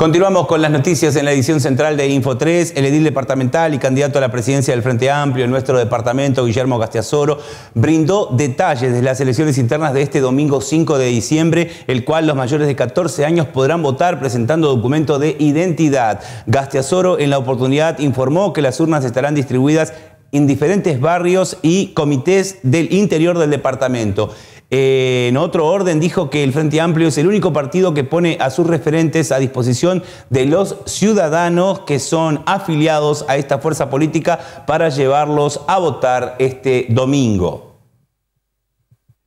Continuamos con las noticias en la edición central de Info 3. El edil departamental y candidato a la presidencia del Frente Amplio en nuestro departamento, Guillermo Gastiazoro, brindó detalles de las elecciones internas de este domingo 5 de diciembre, el cual los mayores de 14 años podrán votar presentando documento de identidad. Gastiazoro en la oportunidad informó que las urnas estarán distribuidas en diferentes barrios y comités del interior del departamento. Eh, en otro orden, dijo que el Frente Amplio es el único partido que pone a sus referentes a disposición de los ciudadanos que son afiliados a esta fuerza política para llevarlos a votar este domingo.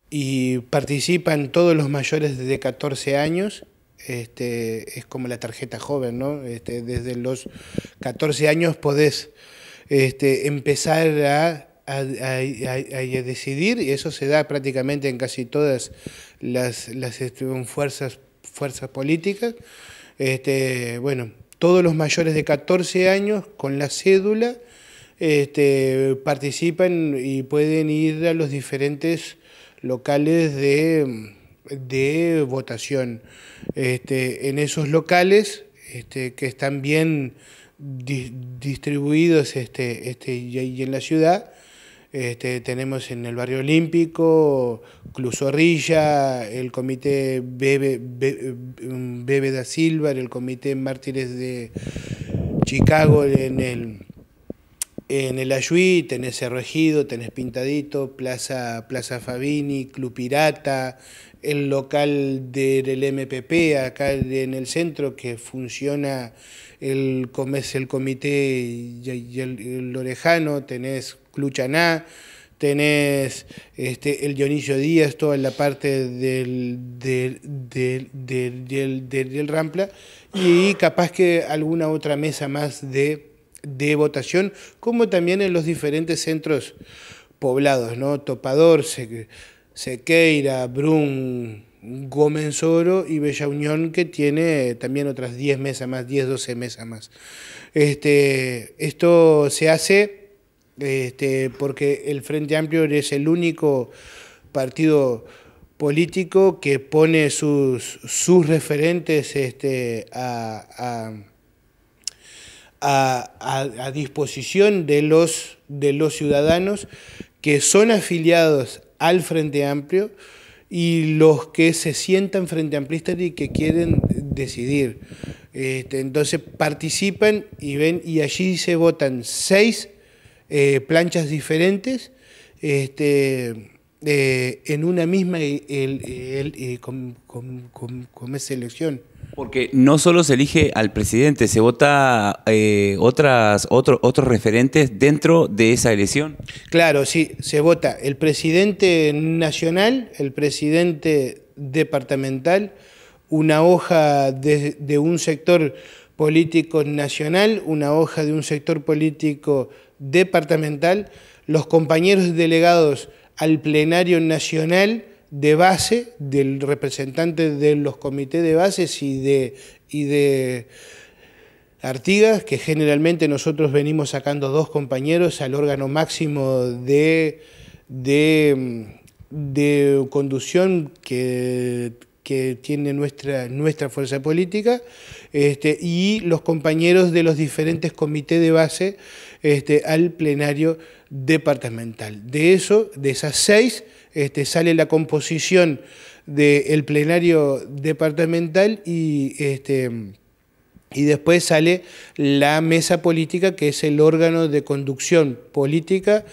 Y participan todos los mayores desde 14 años. Este, es como la tarjeta joven, ¿no? Este, desde los 14 años podés este, empezar a a, decidir y eso se da prácticamente en casi todas las, las este, fuerzas, fuerzas políticas. Este, bueno, todos los mayores de 14 años con la cédula este, participan y pueden ir a los diferentes locales de, votación. Este, en esos locales este, que están bien distribuidos este, este, y en la ciudad, este, tenemos en el barrio olímpico, Club Zorrilla, el comité Bebe, Bebe, da Silva, el comité Mártires de Chicago en el en el Ayuí tenés Cerro Ejido, tenés Pintadito, Plaza, Plaza Fabini, Club Pirata, el local del MPP acá en el centro que funciona el, el comité Lorejano, tenés Cluchaná, tenés este, el Dionisio Díaz, toda la parte del, del, Rampla, y capaz que alguna otra mesa más de, votación, como también en los diferentes centros poblados, ¿no? Topador, Sequeira, Brun, Gómez Oro y Bella Unión, que tiene también otras 10 mesas más, 10, 12 mesas más. Este, esto se hace este, porque el Frente Amplio es el único partido político que pone sus, sus referentes este, a, disposición de los, de los ciudadanos que son afiliados al Frente Amplio y los que se sientan frente Amplista y que quieren decidir. Este, entonces participan y ven y allí se votan seis eh, planchas diferentes este, eh, en una misma el, eh, con, esa elección. Porque no solo se elige al presidente, se vota otras, otro, otros referentes dentro de esa elección. Claro, sí, se vota el presidente nacional, el presidente departamental, una hoja de, de un sector político nacional, una hoja de un sector político departamental, los compañeros delegados al plenario nacional de base, del representante de los comités de bases y de, y de Artigas, que generalmente nosotros venimos sacando dos compañeros al órgano máximo de, de, de conducción que que tiene nuestra, nuestra fuerza política este, y los compañeros de los diferentes comités de base este, al plenario departamental. De eso, de esas seis, este, sale la composición del plenario departamental y, este, y después sale la mesa política, que es el órgano de conducción política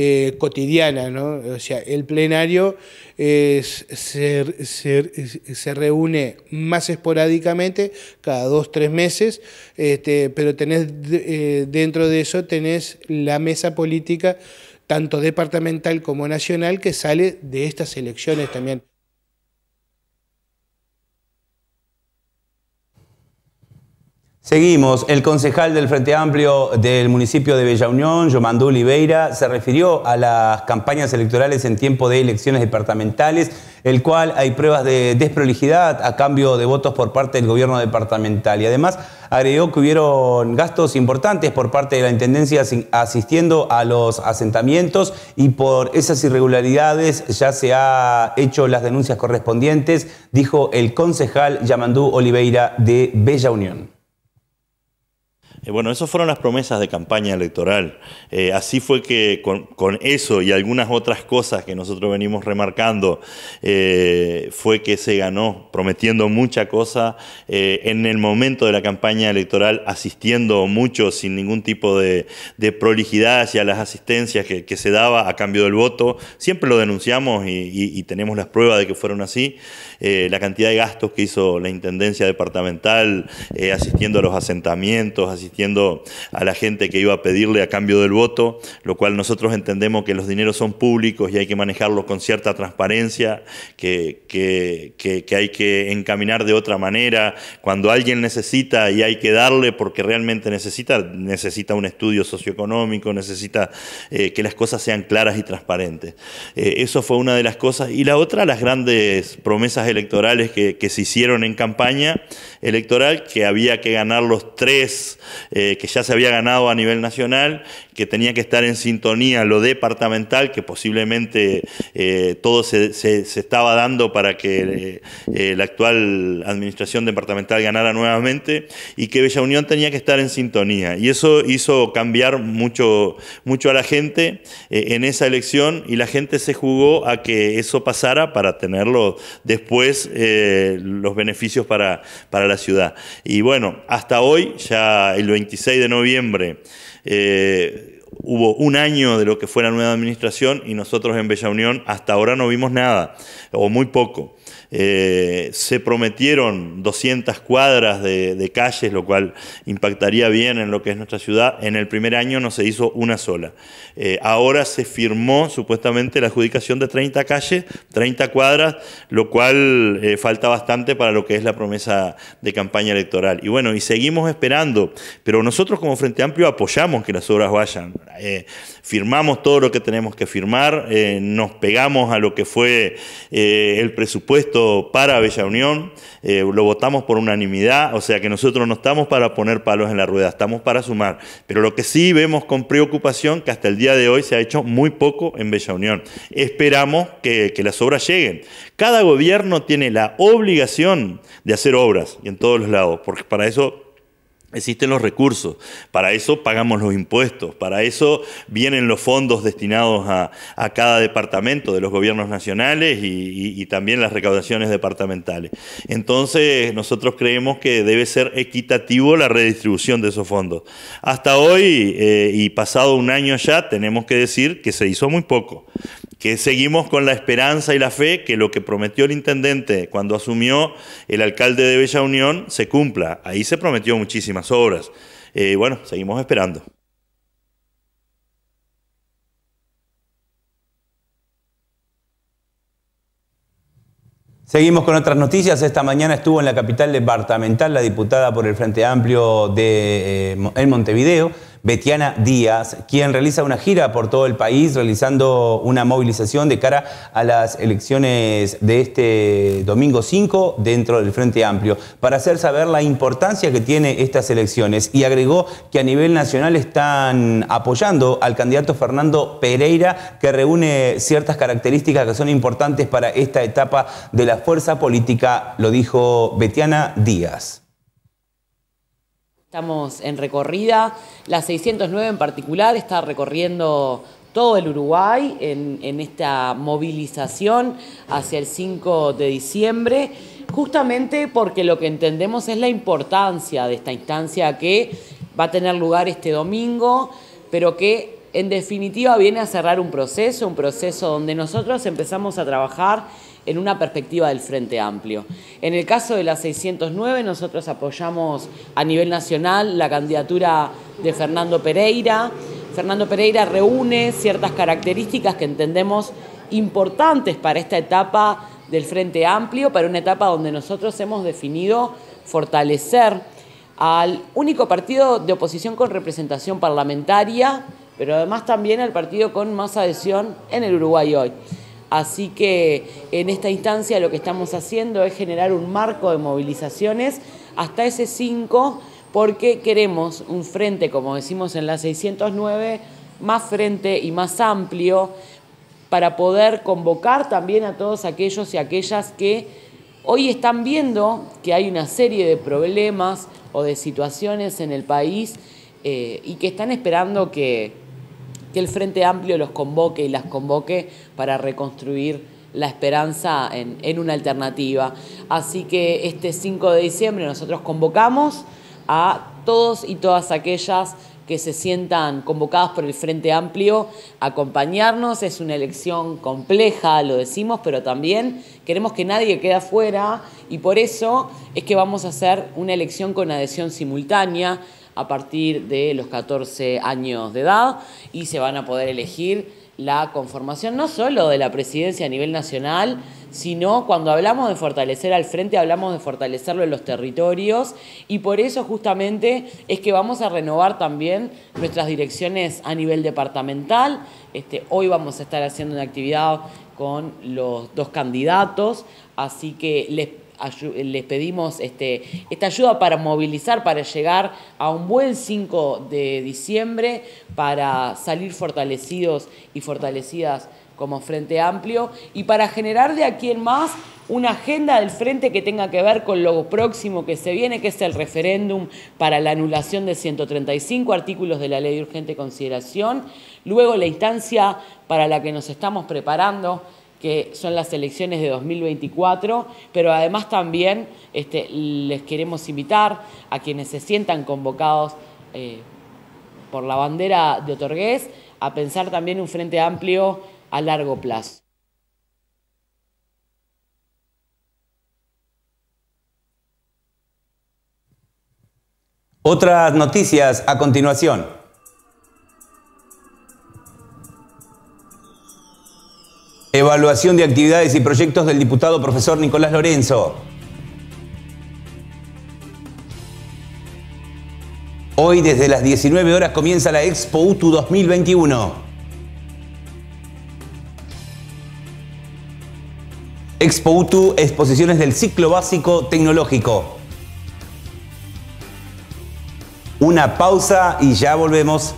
eh, cotidiana, O sea, el plenario eh, se, se, reúne más esporádicamente, cada dos, tres meses, este, pero tenés eh, dentro de eso tenés la mesa política, tanto departamental como nacional, que sale de estas elecciones también. Seguimos. El concejal del Frente Amplio del municipio de Bella Unión, Yomandú Oliveira, se refirió a las campañas electorales en tiempo de elecciones departamentales, el cual hay pruebas de desprolijidad a cambio de votos por parte del gobierno departamental. Y además agregó que hubieron gastos importantes por parte de la Intendencia asistiendo a los asentamientos y por esas irregularidades ya se han hecho las denuncias correspondientes, dijo el concejal Yamandú Oliveira de Bella Unión. Eh, bueno, esas fueron las promesas de campaña electoral. Eh, así fue que con, eso y algunas otras cosas que nosotros venimos remarcando, eh, fue que se ganó, prometiendo mucha cosa en el momento de la campaña electoral, asistiendo mucho sin ningún tipo de, prolijidad hacia las asistencias que, se daba a cambio del voto. Siempre lo denunciamos y, tenemos las pruebas de que fueron así. la cantidad de gastos que hizo la Intendencia Departamental, asistiendo a los asentamientos, asistiendo a la gente que iba a pedirle a cambio del voto, lo cual nosotros entendemos que los dineros son públicos y hay que manejarlos con cierta transparencia, que, hay que encaminar de otra manera. Cuando alguien necesita y hay que darle porque realmente necesita, necesita un estudio socioeconómico, necesita eh, que las cosas sean claras y transparentes. Eh, eso fue una de las cosas. Y la otra, las grandes promesas electorales que se hicieron en campaña electoral, que había que ganar los tres eh, que ya se había ganado a nivel nacional, que tenía que estar en sintonía lo departamental, que posiblemente eh, todo se, estaba dando para que eh, la actual administración departamental ganara nuevamente, y que Bella Unión tenía que estar en sintonía. Y eso hizo cambiar mucho, mucho a la gente en esa elección, y la gente se jugó a que eso pasara para tenerlo después los beneficios para, para la ciudad. Y bueno, hasta hoy ya el 26 de noviembre eh, hubo un año de lo que fue la nueva administración y nosotros en Bella Unión hasta ahora no vimos nada o muy poco. Eh, se prometieron 200 cuadras de, calles, lo cual impactaría bien en lo que es nuestra ciudad. En el primer año no se hizo una sola. Eh, ahora se firmó supuestamente la adjudicación de 30 calles, 30 cuadras, lo cual eh, falta bastante para lo que es la promesa de campaña electoral. Y bueno, y seguimos esperando, pero nosotros como Frente Amplio apoyamos que las obras vayan. firmamos todo lo que tenemos que firmar, nos pegamos a lo que fue el presupuesto para Bella Unión, eh, lo votamos por unanimidad, o sea que nosotros no estamos para poner palos en la rueda, estamos para sumar. Pero lo que sí vemos con preocupación, que hasta el día de hoy se ha hecho muy poco en Bella Unión. Esperamos que, que las obras lleguen. Cada gobierno tiene la obligación de hacer obras y en todos los lados, porque para eso Existen los recursos, para eso pagamos los impuestos, para eso vienen los fondos destinados a, cada departamento de los gobiernos nacionales y, también las recaudaciones departamentales. Entonces nosotros creemos que debe ser equitativo la redistribución de esos fondos. Hasta hoy eh, y pasado un año ya tenemos que decir que se hizo muy poco, que seguimos con la esperanza y la fe que lo que prometió el intendente cuando asumió el alcalde de Bella Unión se cumpla. Ahí se prometió muchísimo obras. Eh, bueno, seguimos esperando. Seguimos con otras noticias. Esta mañana estuvo en la capital departamental la diputada por el Frente Amplio de eh, en Montevideo, Betiana Díaz, quien realiza una gira por todo el país realizando una movilización de cara a las elecciones de este domingo 5 dentro del Frente Amplio, para hacer saber la importancia que tiene estas elecciones y agregó que a nivel nacional están apoyando al candidato Fernando Pereira, que reúne ciertas características que son importantes para esta etapa de la fuerza política, lo dijo Betiana Díaz. Estamos en recorrida, la 609 en particular está recorriendo todo el Uruguay en, esta movilización hacia el 5 de diciembre, justamente porque lo que entendemos es la importancia de esta instancia que va a tener lugar este domingo, pero que en definitiva viene a cerrar un proceso, un proceso donde nosotros empezamos a trabajar en una perspectiva del Frente Amplio. En el caso de la 609, nosotros apoyamos a nivel nacional la candidatura de Fernando Pereira. Fernando Pereira reúne ciertas características que entendemos importantes para esta etapa del Frente Amplio, para una etapa donde nosotros hemos definido fortalecer al único partido de oposición con representación parlamentaria, pero además también al partido con más adhesión en el Uruguay hoy. Así que en esta instancia lo que estamos haciendo es generar un marco de movilizaciones hasta ese 5 porque queremos un frente, como decimos en la 609, más frente y más amplio para poder convocar también a todos aquellos y aquellas que hoy están viendo que hay una serie de problemas o de situaciones en el país eh, y que están esperando que que el Frente Amplio los convoque y las convoque para reconstruir la esperanza en, una alternativa. Así que este 5 de diciembre nosotros convocamos a todos y todas aquellas que se sientan convocadas por el Frente Amplio a acompañarnos. Es una elección compleja, lo decimos, pero también queremos que nadie quede afuera y por eso es que vamos a hacer una elección con adhesión simultánea a partir de los 14 años de edad y se van a poder elegir la conformación no solo de la presidencia a nivel nacional, sino cuando hablamos de fortalecer al frente, hablamos de fortalecerlo en los territorios y por eso justamente es que vamos a renovar también nuestras direcciones a nivel departamental. Este, hoy vamos a estar haciendo una actividad con los dos candidatos, así que les les pedimos este, esta ayuda para movilizar, para llegar a un buen 5 de diciembre, para salir fortalecidos y fortalecidas como Frente Amplio y para generar de aquí en más una agenda del frente que tenga que ver con lo próximo que se viene, que es el referéndum para la anulación de 135 artículos de la ley de urgente consideración, luego la instancia para la que nos estamos preparando que son las elecciones de 2024, pero además también este, les queremos invitar a quienes se sientan convocados eh, por la bandera de Otorgués a pensar también un frente amplio a largo plazo. Otras noticias a continuación. Evaluación de actividades y proyectos del diputado profesor Nicolás Lorenzo. Hoy desde las 19 horas comienza la Expo UTU 2021. Expo UTU, exposiciones del ciclo básico tecnológico. Una pausa y ya volvemos.